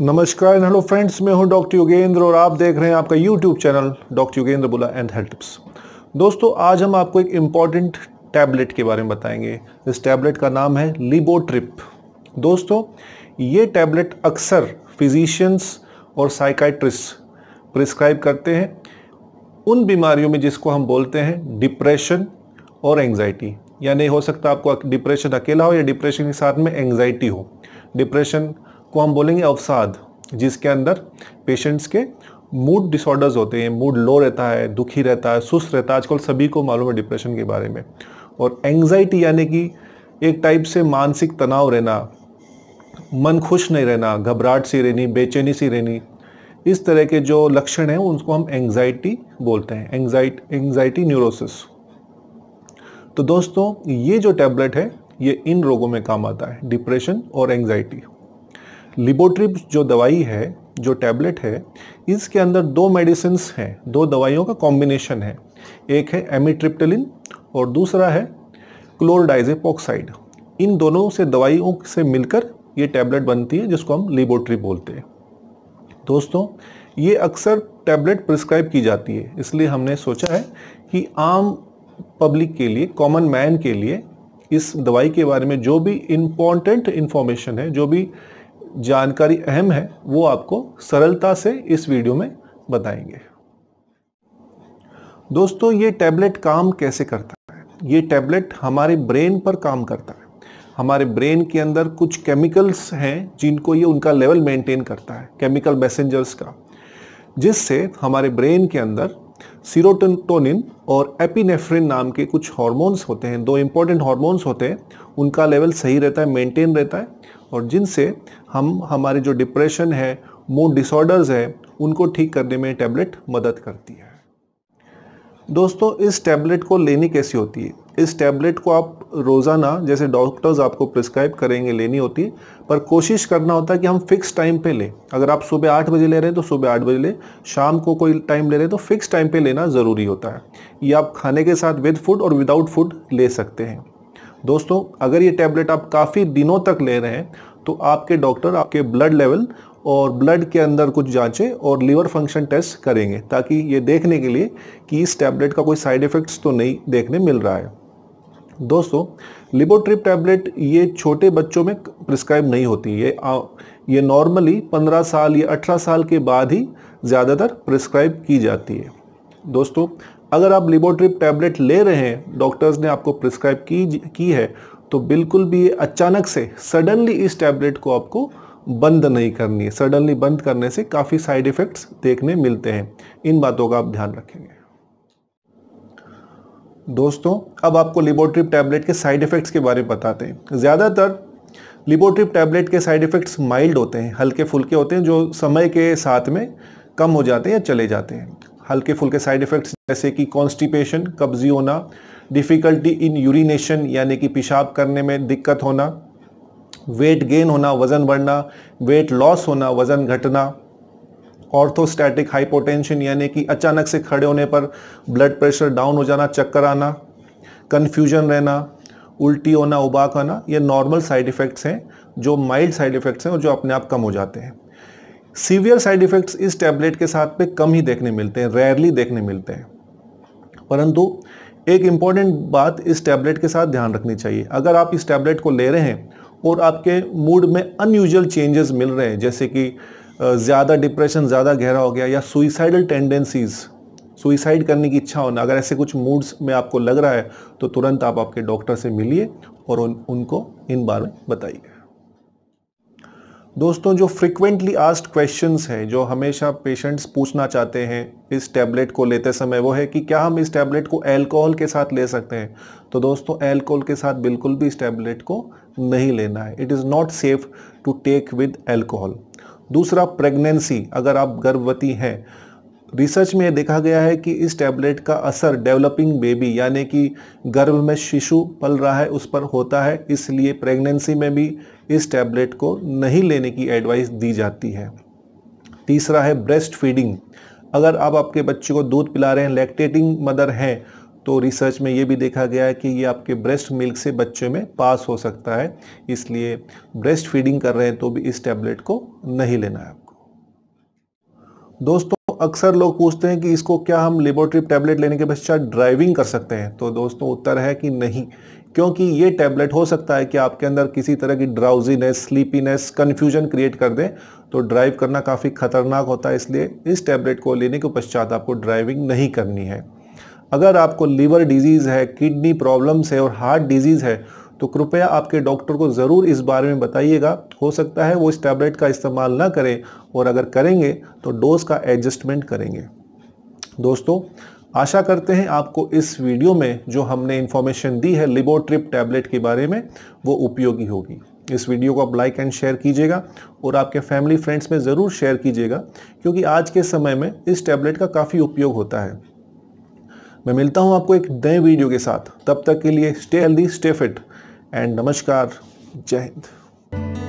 नमस्कार hello friends मैं हूं डॉक्टर योगेंद्र और आप देख रहे हैं आपका यूट्यूब चैनल डॉक्टर योगेंद्र बुला एंड हेल्थ टिप्स दोस्तों आज हम आपको एक इम्पॉर्टेंट टैबलेट के बारे में बताएंगे इस टैबलेट का नाम है लिबोट्रिप दोस्तों ये टैबलेट अक्सर फिजिशियंस और साइकाइट्रिस्ट प्रिस्क्राइब करते हैं उन बीमारियों में जिसको हम बोलते हैं डिप्रेशन और एंग्जाइटी यानी हो सकता है आपको डिप्रेशन अकेला हो या डिप्रेशन के साथ में एंगजाइटी हो डिप्रेशन को हम बोलेंगे अवसाद जिसके अंदर पेशेंट्स के मूड डिसऑर्डर्स होते हैं मूड लो रहता है दुखी रहता है सुस्त रहता है आजकल सभी को मालूम है डिप्रेशन के बारे में और एंगजाइटी यानी कि एक टाइप से मानसिक तनाव रहना मन खुश नहीं रहना घबराहट सी रहनी बेचैनी सी रहनी इस तरह के जो लक्षण हैं उनको हम एंग्जाइटी बोलते हैं एंग्जाइट एंग्जाइटी न्यूरोसिस तो दोस्तों ये जो टैबलेट है ये इन रोगों में काम आता है डिप्रेशन और एंगजाइटी लिबोट्रिप जो दवाई है जो टैबलेट है इसके अंदर दो मेडिसिन हैं दो दवाइयों का कॉम्बिनेशन है एक है एमिट्रिप्टलिन और दूसरा है क्लोरडाइजेपोक्साइड इन दोनों से दवाइयों से मिलकर ये टैबलेट बनती है जिसको हम लिबोट्री बोलते हैं दोस्तों ये अक्सर टैबलेट प्रिस्क्राइब की जाती है इसलिए हमने सोचा है कि आम पब्लिक के लिए कॉमन मैन के लिए इस दवाई के बारे में जो भी इम्पोर्टेंट इन्फॉर्मेशन है जो भी जानकारी अहम है वो आपको सरलता से इस वीडियो में बताएंगे दोस्तों ये टैबलेट काम कैसे करता है ये टैबलेट हमारे ब्रेन पर काम करता है हमारे ब्रेन के अंदर कुछ केमिकल्स हैं जिनको ये उनका लेवल मेंटेन करता है केमिकल मैसेंजर्स का जिससे हमारे ब्रेन के अंदर सीरोटोनिन और एपिनेफ्रिन नाम के कुछ हार्मोन्स होते हैं दो इम्पॉर्टेंट हार्मोन्स होते हैं उनका लेवल सही रहता है मेंटेन रहता है और जिनसे हम हमारे जो डिप्रेशन है मूड डिसऑर्डर्स है उनको ठीक करने में टैबलेट मदद करती है दोस्तों इस टैबलेट को लेनी कैसी होती है इस टैबलेट को आप रोज़ाना जैसे डॉक्टर्स आपको प्रिस्क्राइब करेंगे लेनी होती पर कोशिश करना होता है कि हम फिक्स टाइम पे लें अगर आप सुबह आठ बजे ले रहे हैं तो सुबह आठ बजे लें शाम को कोई टाइम ले रहे हैं तो फिक्स टाइम पे लेना ज़रूरी होता है ये आप खाने के साथ विद फूड और विदाउट फूड ले सकते हैं दोस्तों अगर ये टैबलेट आप काफ़ी दिनों तक ले रहे हैं तो आपके डॉक्टर आपके ब्लड लेवल और ब्लड के अंदर कुछ जांचें और लीवर फंक्शन टेस्ट करेंगे ताकि ये देखने के लिए कि इस टैबलेट का कोई साइड इफ़ेक्ट्स तो नहीं देखने मिल रहा है दोस्तों लिबोट्रिप टैबलेट ये छोटे बच्चों में प्रिस्क्राइब नहीं होती ये आ, ये नॉर्मली 15 साल या 18 साल के बाद ही ज़्यादातर प्रिस्क्राइब की जाती है दोस्तों अगर आप लिबोट्रिप टैबलेट ले रहे हैं डॉक्टर्स ने आपको प्रिस्क्राइब की की है तो बिल्कुल भी ये अचानक से सडनली इस टैबलेट को आपको बंद नहीं करनी है सडनली बंद करने से काफ़ी साइड इफ़ेक्ट्स देखने मिलते हैं इन बातों का आप ध्यान रखेंगे दोस्तों अब आपको लिबोट्रिप टैबलेट के साइड इफ़ेक्ट्स के बारे में बताते हैं ज़्यादातर लिबोट्रिप टैबलेट के साइड इफ़ेक्ट्स माइल्ड होते हैं हल्के फुल्के होते हैं जो समय के साथ में कम हो जाते हैं या चले जाते हैं हल्के फुल्के साइड इफ़ेक्ट्स जैसे कि कॉन्स्टिपेशन कब्जी होना डिफ़िकल्टी इन यूरिनेशन यानी कि पेशाब करने में दिक्कत होना वेट गेन होना वज़न बढ़ना वेट लॉस होना वज़न घटना ऑर्थोस्टैटिक हाइपोटेंशन यानी कि अचानक से खड़े होने पर ब्लड प्रेशर डाउन हो जाना चक्कर आना कन्फ्यूजन रहना उल्टी होना उबाक आना ये नॉर्मल साइड इफ़ेक्ट्स हैं जो माइल्ड साइड इफ़ेक्ट्स हैं और जो अपने आप कम हो जाते हैं सीवियर साइड इफ़ेक्ट्स इस टैबलेट के साथ पे कम ही देखने मिलते हैं रेयरली देखने मिलते हैं परंतु एक इम्पॉर्टेंट बात इस टैबलेट के साथ ध्यान रखनी चाहिए अगर आप इस टैबलेट को ले रहे हैं और आपके मूड में अनयूजल चेंजेस मिल रहे हैं जैसे कि ज़्यादा डिप्रेशन ज़्यादा गहरा हो गया या सुइसाइडल टेंडेंसीज़ सुइसाइड करने की इच्छा होना अगर ऐसे कुछ मूड्स में आपको लग रहा है तो तुरंत आप आपके डॉक्टर से मिलिए और उन, उनको इन बारे में बताइए दोस्तों जो फ्रिक्वेंटली आस्ड क्वेश्चंस हैं जो हमेशा पेशेंट्स पूछना चाहते हैं इस टैबलेट को लेते समय वो है कि क्या हम इस टैबलेट को अल्कोहल के साथ ले सकते हैं तो दोस्तों अल्कोहल के साथ बिल्कुल भी इस टैबलेट को नहीं लेना है it is not safe to take with alcohol दूसरा प्रेगनेंसी अगर आप गर्भवती हैं रिसर्च में देखा गया है कि इस टैबलेट का असर डेवलपिंग बेबी यानी कि गर्भ में शिशु पल रहा है उस पर होता है इसलिए प्रेगनेंसी में भी इस टैबलेट को नहीं लेने की एडवाइस दी जाती है तीसरा है ब्रेस्ट फीडिंग अगर आप आपके बच्चे को दूध पिला रहे हैं लैक्टेटिंग मदर हैं तो रिसर्च में ये भी देखा गया है कि ये आपके ब्रेस्ट मिल्क से बच्चे में पास हो सकता है इसलिए ब्रेस्ट फीडिंग कर रहे हैं तो भी इस टैबलेट को नहीं लेना है आपको दोस्तों अक्सर लोग पूछते हैं कि इसको क्या हम लेबोरेटरी टैबलेट लेने के पश्चात ड्राइविंग कर सकते हैं तो दोस्तों उत्तर है कि नहीं क्योंकि ये टैबलेट हो सकता है कि आपके अंदर किसी तरह की ड्राउजीनेस स्लीपीनेस कन्फ्यूजन क्रिएट कर दें तो ड्राइव करना काफ़ी खतरनाक होता है इसलिए इस टैबलेट को लेने के पश्चात आपको ड्राइविंग नहीं करनी है अगर आपको लीवर डिजीज़ है किडनी प्रॉब्लम्स है और हार्ट डिजीज़ है तो कृपया आपके डॉक्टर को ज़रूर इस बारे में बताइएगा हो सकता है वो इस टैबलेट का इस्तेमाल ना करें और अगर करेंगे तो डोज का एडजस्टमेंट करेंगे दोस्तों आशा करते हैं आपको इस वीडियो में जो हमने इन्फॉर्मेशन दी है लिबोट्रिप टैबलेट के बारे में वो उपयोगी होगी इस वीडियो को आप लाइक एंड शेयर कीजिएगा और आपके फैमिली फ्रेंड्स में ज़रूर शेयर कीजिएगा क्योंकि आज के समय में इस टैबलेट का काफ़ी उपयोग होता है मैं मिलता हूँ आपको एक नए वीडियो के साथ तब तक के लिए stay healthy stay fit and नमस्कार जय हिंद